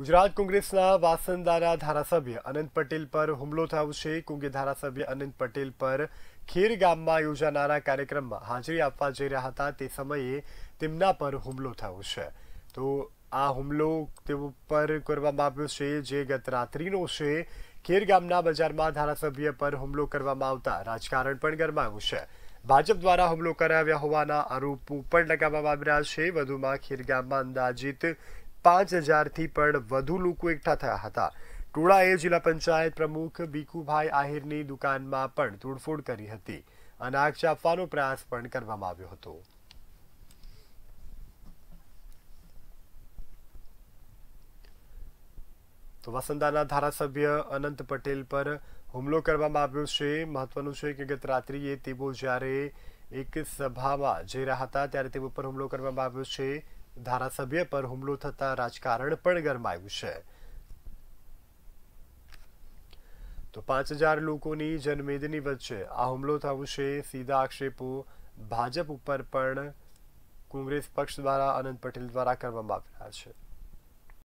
ગુજરાત કોંગ્રેસના વાસંદારા ધારાસભ્ય અનંત પટેલ પર હુમલો થયો છે કોંગ્રેસ ધારાસભ્ય અનંત પટેલ પર ખેર ગામમાં યોજાનારા કાર્યક્રમમાં હાજરી આપવા જઈ રહ્યા હતા તે સમયે તેમના પર હુમલો થયો છે તો આ હુમલો તેઓ પર કરવામાં આવ્યો છે જે ગત રાત્રિનો છે ખેર ગામના બજારમાં ધારાસભ્ય પર હુમલો કરવામાં આવતા રાજકારણ પણ ગરમાયું છે ભાજપ દ્વારા હુમલો કરાવ્યા હોવાના આરોપો પણ લગાવવામાં આવી રહ્યા છે વધુમાં ખેરગામમાં અંદાજિત પાંચ હજારથી પણ વધુ લોકો એકઠા થયા હતા ટોળાએ જિલ્લા પંચાયત પ્રમુખ બીકુભાઈ આહિરની દુકાનમાં પણ તોડફોડ કરી હતી અનાજ ચાપવાનો પ્રયાસ પણ કરવામાં આવ્યો હતો તો વસંદાના ધારાસભ્ય અનંત પટેલ પર હુમલો કરવામાં આવ્યો છે મહત્વનું છે કે ગત રાત્રિએ તેઓ જ્યારે એક સભામાં જઈ રહ્યા હતા ત્યારે તેઓ પર હુમલો કરવામાં આવ્યો છે ધારાસભ્ય પર હુમલો થતા રાજકારણ પણ ગરમાયું છે તો પાંચ હજાર લોકોની જનમેદની વચ્ચે આ હુમલો થયો છે સીધા આક્ષેપો ભાજપ ઉપર પણ કોંગ્રેસ પક્ષ દ્વારા અનંત પટેલ દ્વારા કરવામાં આવ્યા છે